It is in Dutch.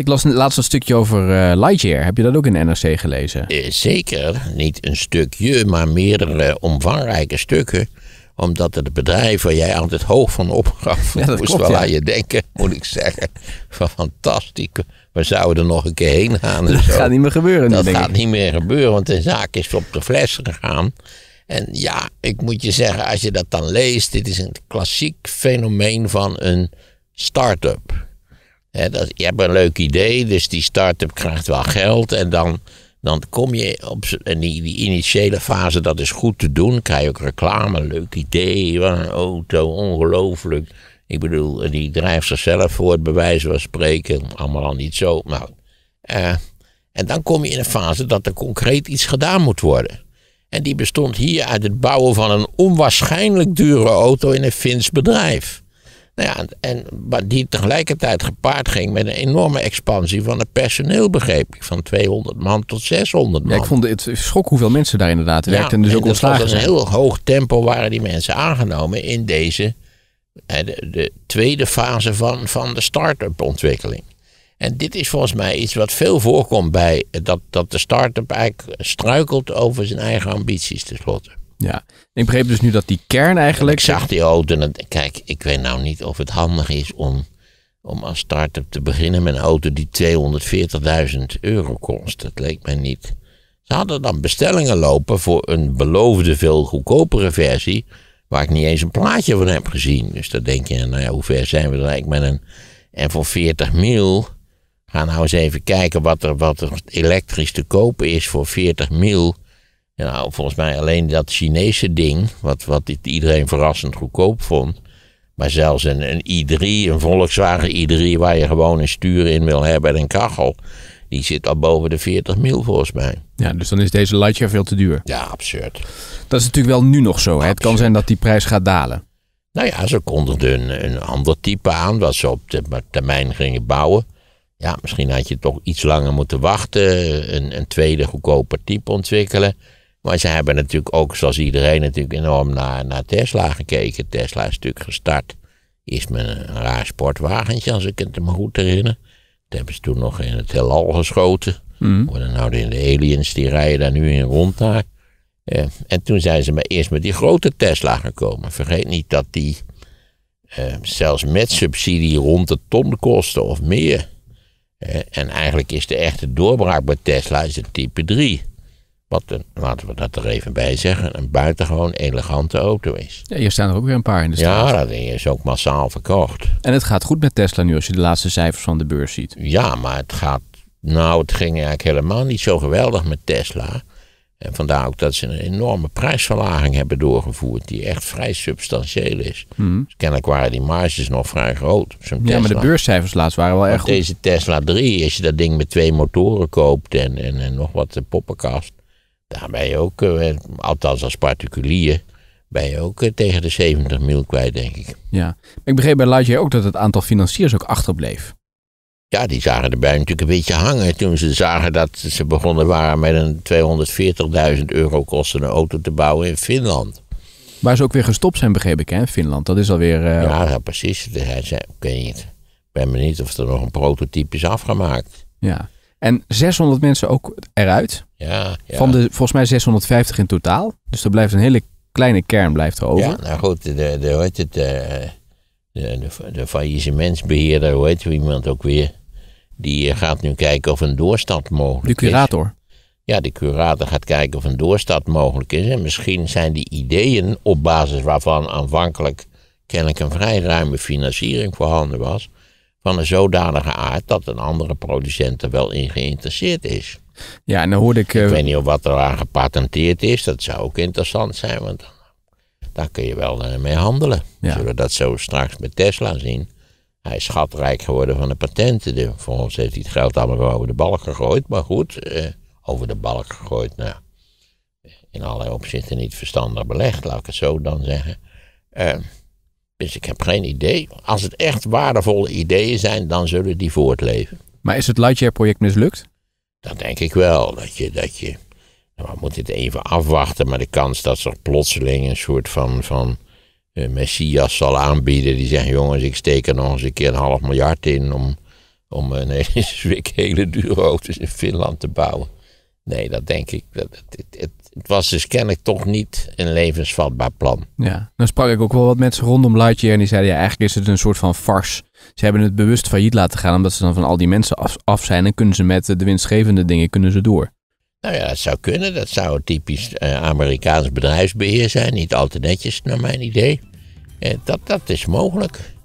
Ik las laatst een stukje over uh, Lightyear. Heb je dat ook in de NRC gelezen? Eh, zeker. Niet een stukje, maar meerdere eh, omvangrijke stukken. Omdat het bedrijf waar jij altijd hoog van opgaf, ja, dat moest wel aan je denken, moet ik zeggen. Van fantastisch. We zouden er nog een keer heen gaan. En dat gaat niet meer gebeuren. Dat gaat niet meer gebeuren, want de zaak is op de fles gegaan. En ja, ik moet je zeggen, als je dat dan leest, dit is een klassiek fenomeen van een start-up dat, je hebt een leuk idee, dus die start-up krijgt wel geld. En dan, dan kom je op en die, initiële fase, dat is goed te doen. Krijg je ook reclame, leuk idee, wat een auto, ongelooflijk. Ik bedoel, die drijft zichzelf voor het bewijs van spreken. Allemaal niet zo. Nou, en dan kom je in een fase dat er concreet iets gedaan moet worden. En die bestond hier uit het bouwen van een onwaarschijnlijk dure auto in een Fins bedrijf. Nou ja, en, maar die tegelijkertijd gepaard ging met een enorme expansie van het personeel, begreep ik. Van 200 man tot 600 man. Ja, ik vond het schok hoeveel mensen daar inderdaad werkten. en dus ook ontslagen was een heel hoog tempo waren die mensen aangenomen in deze, de, de tweede fase van, van de start-up ontwikkeling. En dit is volgens mij iets wat veel voorkomt bij dat, dat de start-up eigenlijk struikelt over zijn eigen ambities tenslotte. Ja, ik begreep dus nu dat die kern eigenlijk. Ik zag die auto en kijk, ik weet nou niet of het handig is om, om als start-up te beginnen met een auto die 240.000 euro kost. Dat leek mij niet. Ze hadden dan bestellingen lopen voor een beloofde veel goedkopere versie, waar ik niet eens een plaatje van heb gezien. Dus dan denk je, nou ja, hoe ver zijn we er eigenlijk met een. En voor 40 mil, ga nou eens even kijken wat er, wat er elektrisch te kopen is voor 40 mil nou, volgens mij alleen dat Chinese ding, wat, wat iedereen verrassend goedkoop vond. Maar zelfs een, een i3, een Volkswagen i3, waar je gewoon een stuur in wil hebben en een kachel. Die zit al boven de 40 mil volgens mij. Ja, dus dan is deze Lightyear veel te duur. Ja, absurd. Dat is natuurlijk wel nu nog zo. Het kan zijn dat die prijs gaat dalen. Nou ja, ze kondigden een, een ander type aan, wat ze op de termijn gingen bouwen. Ja, misschien had je toch iets langer moeten wachten. Een, een tweede goedkoper type ontwikkelen. Maar ze hebben natuurlijk ook, zoals iedereen, natuurlijk enorm naar, naar Tesla gekeken. Tesla is natuurlijk gestart. Is met een raar sportwagentje, als ik het me goed herinner. Dat hebben ze toen nog in het heelal geschoten. Mm. Worden nou de aliens, die rijden daar nu in rond daar. Eh, en toen zijn ze maar eerst met die grote Tesla gekomen. Vergeet niet dat die eh, zelfs met subsidie rond de ton kosten of meer. Eh, en eigenlijk is de echte doorbraak bij Tesla is type 3. Wat laten we dat er even bij zeggen, een buitengewoon elegante auto is. Ja, hier staan er ook weer een paar in de straat. Ja, dat is ook massaal verkocht. En het gaat goed met Tesla nu als je de laatste cijfers van de beurs ziet. Ja, maar het gaat. Nou, het ging eigenlijk helemaal niet zo geweldig met Tesla. En vandaar ook dat ze een enorme prijsverlaging hebben doorgevoerd, die echt vrij substantieel is. Mhm. Dus kennelijk waren die marges nog vrij groot. ja, Tesla. maar de beurscijfers laatst waren wel erg goed. Deze Tesla 3, als je dat ding met twee motoren koopt en, en, en nog wat poppenkast, daar ben je ook, eh, eh, althans als particulier, ben je ook eh, tegen de 70 mil kwijt, denk ik. Ja, ik begreep bij Lightyear ook dat het aantal financiers ook achterbleef. Ja, die zagen erbij natuurlijk een beetje hangen toen ze zagen dat ze begonnen waren met een 240.000 euro kostende auto te bouwen in Finland. Waar ze ook weer gestopt zijn, begreep ik, hè, Finland. Dat is alweer... Uh... Ja, ja, precies. Ik weet niet. Ik ben benieuwd of er nog een prototype is afgemaakt. Ja. En 600 mensen ook eruit. Ja, Van de volgens mij 650 in totaal. Dus er blijft een hele kleine kern blijft over. Ja, nou goed, de, de, heet het, eh, de, de, de faillissementsbeheerder, hoe heet iemand ook weer, die eh, gaat nu kijken of een doorstart mogelijk is. De curator. Ja, de curator gaat kijken of een doorstart mogelijk is. En misschien zijn die ideeën op basis waarvan aanvankelijk kennelijk een vrij ruime financiering voorhanden was, van een zodanige aard dat een andere producent er wel in geïnteresseerd is. Ja, en dan hoorde ik. Ik eh, weet niet of wat er aan gepatenteerd is, dat zou ook interessant zijn, want daar kun je wel eh, mee handelen. Zullen we dat zo straks met Tesla zien? Hij is schatrijk geworden van de patenten. De, voor ons heeft hij het geld allemaal over de balk gegooid, maar goed, eh, over de balk gegooid, nou, in allerlei opzichten niet verstandig belegd, laat ik het zo dan zeggen. Eh, dus ik heb geen idee. Als het echt waardevolle ideeën zijn, dan zullen die voortleven. Maar is het Lightyear-project mislukt? Dat denk ik wel. Dat je, dat je, nou, we moeten het even afwachten, maar de kans dat ze plotseling een soort van, van uh, messias zal aanbieden. Die zegt: jongens, ik steek er nog eens een keer een half miljard in om, om een hele, hele dure auto's in Finland te bouwen. Nee, dat denk ik. het, het, het, was dus kennelijk toch niet een levensvatbaar plan. Ja, dan sprak ik ook wel wat mensen rondom Lightyear en die zeiden ja, eigenlijk is het een soort van farce. Ze hebben het bewust failliet laten gaan omdat ze dan van al die mensen af, zijn en kunnen ze met de winstgevende dingen kunnen ze door. Nou ja, dat zou kunnen. Dat zou typisch eh, Amerikaans bedrijfsbeheer zijn. Niet al te netjes naar mijn idee. Eh, dat, dat is mogelijk.